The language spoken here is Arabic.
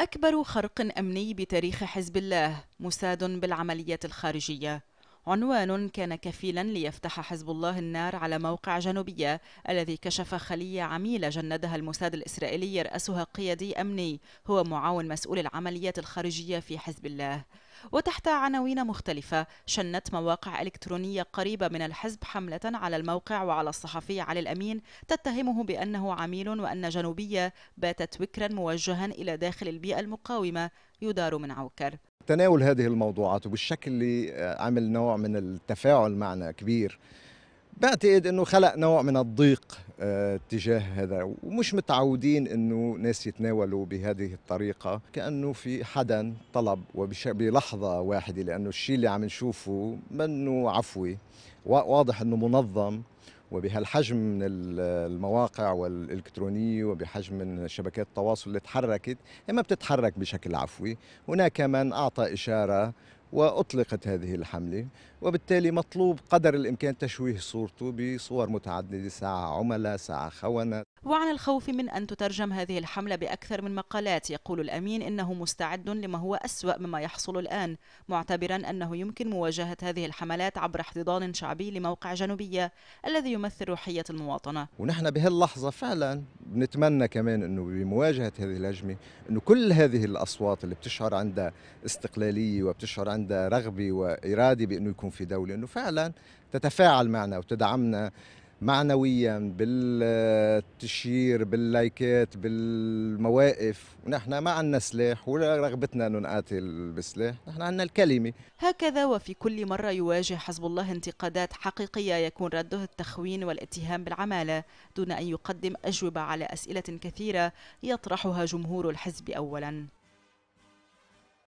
أكبر خرق أمني بتاريخ حزب الله مساد بالعمليات الخارجية عنوان كان كفيلا ليفتح حزب الله النار على موقع جنوبية الذي كشف خلية عميلة جندها الموساد الإسرائيلي يرأسها قيادي أمني هو معاون مسؤول العمليات الخارجية في حزب الله وتحت عناوين مختلفة شنت مواقع إلكترونية قريبة من الحزب حملة على الموقع وعلى الصحفي علي الأمين تتهمه بأنه عميل وأن جنوبية باتت وكرا موجها إلى داخل البيئة المقاومة يدار من عوكر تناول هذه الموضوعات وبالشكل اللي آه، عمل نوع من التفاعل معنا كبير بعتقد انه خلق نوع من الضيق آه، تجاه هذا ومش متعودين انه ناس يتناولوا بهذه الطريقه كانه في حدا طلب وبلحظه واحده لانه الشيء اللي عم نشوفه منه عفوي واضح انه منظم وبهالحجم من المواقع والإلكترونية وبحجم من شبكات التواصل اللي تحركت ما بتتحرك بشكل عفوي هناك من أعطى إشارة وأطلقت هذه الحملة وبالتالي مطلوب قدر الإمكان تشويه صورته بصور متعددة ساعة عملاء ساعة خونة وعن الخوف من أن تترجم هذه الحملة بأكثر من مقالات يقول الأمين إنه مستعد لما هو أسوأ مما يحصل الآن معتبرا أنه يمكن مواجهة هذه الحملات عبر احتضان شعبي لموقع جنوبية الذي يمثل روحية المواطنة ونحن بهاللحظة فعلا نتمنى كمان أنه بمواجهة هذه الهجمة أنه كل هذه الأصوات اللي بتشعر عندها استقلالية وبتشعر عندها رغبة وإرادة بأنه يكون في دولة أنه فعلا تتفاعل معنا وتدعمنا معنويا بالتشير باللايكات بالمواقف ونحن ما عندنا سلاح ولا رغبتنا انه نقاتل بسلاح نحن عندنا الكلمه هكذا وفي كل مره يواجه حزب الله انتقادات حقيقيه يكون رده التخوين والاتهام بالعماله دون ان يقدم اجوبه على اسئله كثيره يطرحها جمهور الحزب اولا